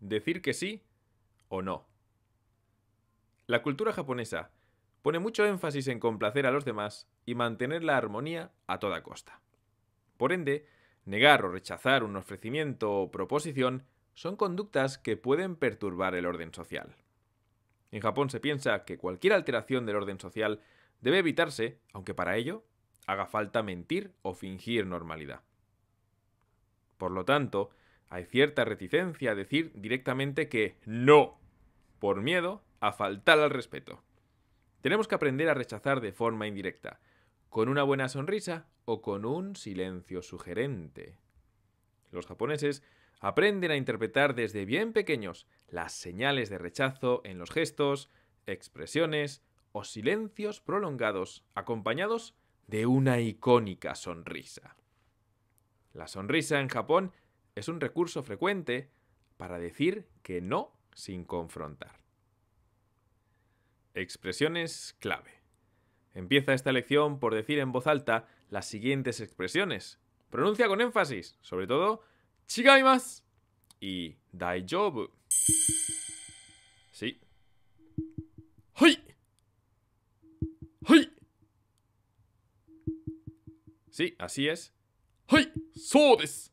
decir que sí o no. La cultura japonesa pone mucho énfasis en complacer a los demás y mantener la armonía a toda costa. Por ende, negar o rechazar un ofrecimiento o proposición son conductas que pueden perturbar el orden social. En Japón se piensa que cualquier alteración del orden social debe evitarse, aunque para ello haga falta mentir o fingir normalidad. Por lo tanto, hay cierta reticencia a decir directamente que no, por miedo a faltar al respeto. Tenemos que aprender a rechazar de forma indirecta, con una buena sonrisa o con un silencio sugerente. Los japoneses aprenden a interpretar desde bien pequeños las señales de rechazo en los gestos, expresiones o silencios prolongados acompañados de una icónica sonrisa. La sonrisa en Japón es un recurso frecuente para decir que no sin confrontar. Expresiones clave. Empieza esta lección por decir en voz alta las siguientes expresiones. Pronuncia con énfasis, sobre todo chigaimas y Job. Sí. ¡Hoy! ¡Hoy! Sí, así es. ¡Hoy! ¡Sodes!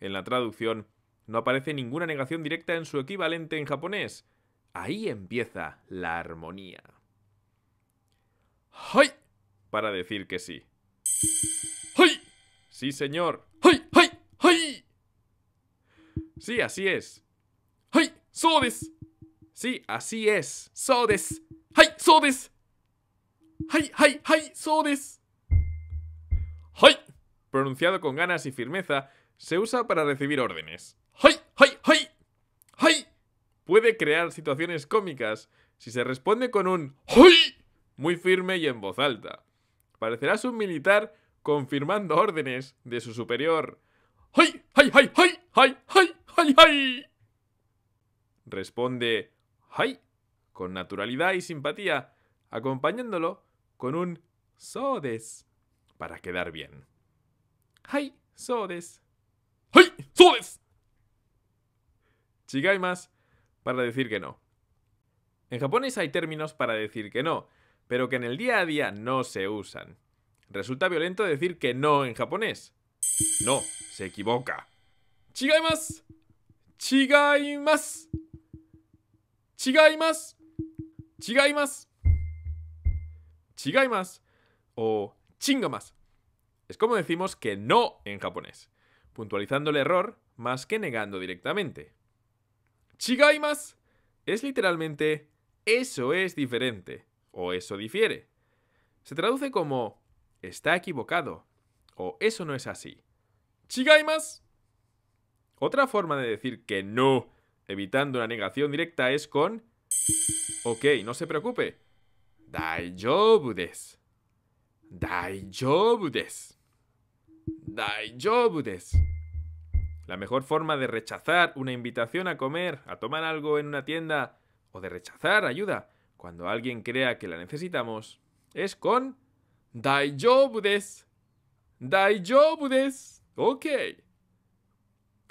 En la traducción, no aparece ninguna negación directa en su equivalente en japonés. Ahí empieza la armonía. ¡Hay! Para decir que sí. ¡Hay! Sí, señor. ¡Hay! ¡Hay! ¡Hay! Sí, así es. ¡Hay! ¡Sodes! Sí, así es. ¡Sodes! ¡Hay! ¡Sodes! ¡Hay! ¡Hay! ¡Hay! ¡Sodes! ¡Hay! Pronunciado con ganas y firmeza, se usa para recibir órdenes. ¡Hay! ay, ay, ay! Puede crear situaciones cómicas si se responde con un hoy muy firme y en voz alta. Parecerás un militar confirmando órdenes de su superior. hoy ay, ay, ay, ¡Hay! ay, Responde ¡Hay! con naturalidad y simpatía, acompañándolo con un sodes para quedar bien. ¡Hay! Sodes. ¡Ay! soles! Chigai más para decir que no. En japonés hay términos para decir que no, pero que en el día a día no se usan. Resulta violento decir que no en japonés. No, se equivoca. ¡Chigaimas! ¡Chigaimas! más, ¡Chigaimas! más O chingamas. Es como decimos que no en japonés puntualizando el error más que negando directamente. Chigaimas es literalmente eso es diferente o eso difiere. Se traduce como está equivocado o eso no es así. Chigaimas. Otra forma de decir que no, evitando una negación directa, es con ok, no se preocupe. Daijoubu desu. Daijoubu desu. Daijoubu La mejor forma de rechazar una invitación a comer, a tomar algo en una tienda o de rechazar ayuda cuando alguien crea que la necesitamos es con Daijoubu desu. Ok.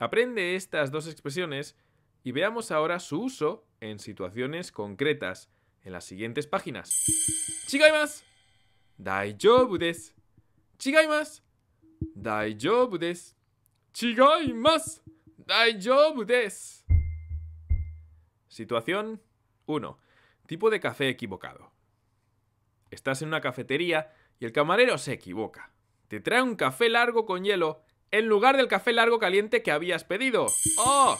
Aprende estas dos expresiones y veamos ahora su uso en situaciones concretas en las siguientes páginas. ¡Chigaimas! ¡Daijoubu ¡Chigaimas! desu! Situación 1. Tipo de café equivocado. Estás en una cafetería y el camarero se equivoca. Te trae un café largo con hielo en lugar del café largo caliente que habías pedido. ¡Oh!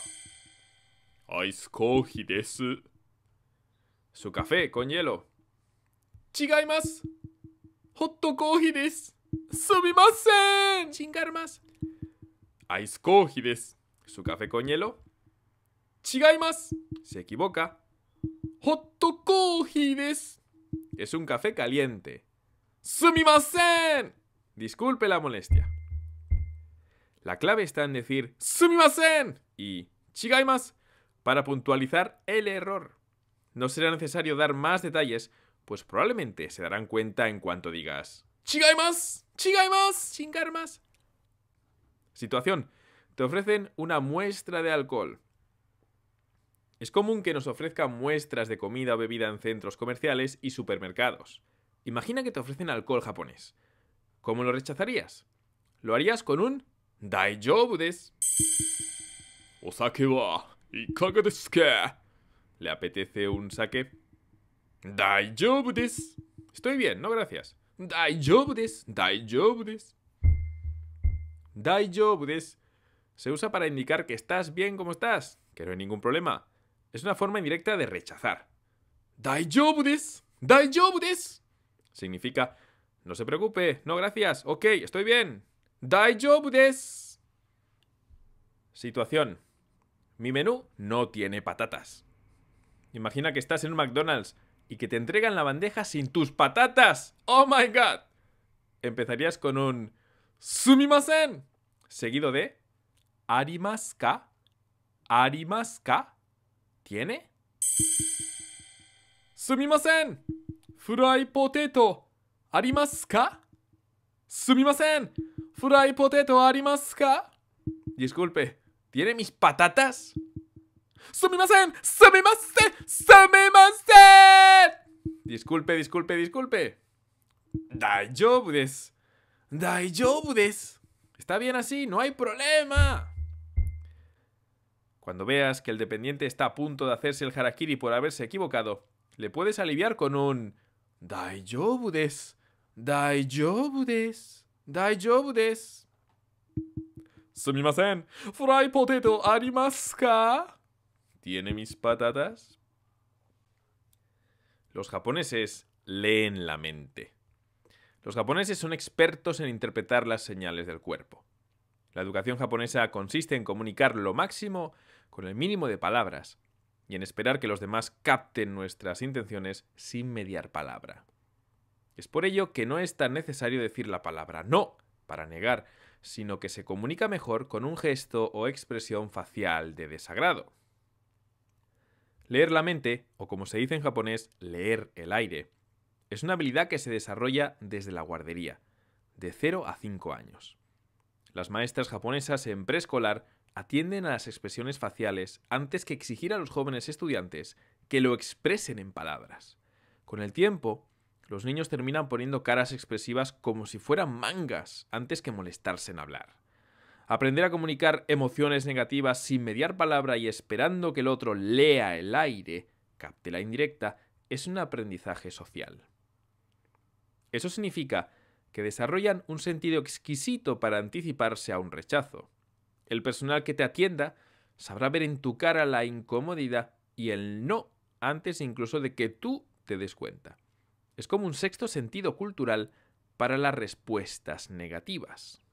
Ice coffee desu. Su café con hielo. ¡Chigaimas! ¡Hot coffee desu! Sumimasen. Chingar más. Su café con hielo. Chigaimas. Se equivoca. Hot Es un café caliente. Sumimasen. Disculpe la molestia. La clave está en decir sumimasen y chigaimas para puntualizar el error. No será necesario dar más detalles, pues probablemente se darán cuenta en cuanto digas y más! y más! Situación. Te ofrecen una muestra de alcohol. Es común que nos ofrezcan muestras de comida o bebida en centros comerciales y supermercados. Imagina que te ofrecen alcohol japonés. ¿Cómo lo rechazarías? Lo harías con un Daijoubu ¿O sake wa ikaga ¿Le apetece un sake? Daijoubu des. Estoy bien, no gracias. 大丈夫です。大丈夫です。大丈夫です. Se usa para indicar que estás bien como estás, que no hay ningún problema. Es una forma indirecta de rechazar. desu. Significa no se preocupe, no gracias, ok, estoy bien. job Situación. Mi menú no tiene patatas. Imagina que estás en un McDonald's y que te entregan la bandeja sin tus patatas. ¡Oh my god! Empezarías con un sumimasen, seguido de Arimaska Arimaska ¿tiene? Sumimasen, fry potato, Arimaska! Sumimasen, fry potato, Arimaska. Disculpe, ¿tiene mis patatas? Sumimasen, sumimasen, sumimasen. Disculpe, disculpe, disculpe. Daijoubu desu. Daijoubu desu. Está bien así, no hay problema. Cuando veas que el dependiente está a punto de hacerse el harakiri por haberse equivocado, le puedes aliviar con un Daijoubu desu. Daijoubu desu. Daijoubu desu. Sumimasen. Fry potato arimasu ka? ¿Tiene mis patatas? Los japoneses leen la mente. Los japoneses son expertos en interpretar las señales del cuerpo. La educación japonesa consiste en comunicar lo máximo con el mínimo de palabras y en esperar que los demás capten nuestras intenciones sin mediar palabra. Es por ello que no es tan necesario decir la palabra no para negar, sino que se comunica mejor con un gesto o expresión facial de desagrado. Leer la mente, o como se dice en japonés, leer el aire, es una habilidad que se desarrolla desde la guardería, de 0 a 5 años. Las maestras japonesas en preescolar atienden a las expresiones faciales antes que exigir a los jóvenes estudiantes que lo expresen en palabras. Con el tiempo, los niños terminan poniendo caras expresivas como si fueran mangas antes que molestarse en hablar. Aprender a comunicar emociones negativas sin mediar palabra y esperando que el otro lea el aire, cáptela indirecta, es un aprendizaje social. Eso significa que desarrollan un sentido exquisito para anticiparse a un rechazo. El personal que te atienda sabrá ver en tu cara la incomodidad y el no antes incluso de que tú te des cuenta. Es como un sexto sentido cultural para las respuestas negativas.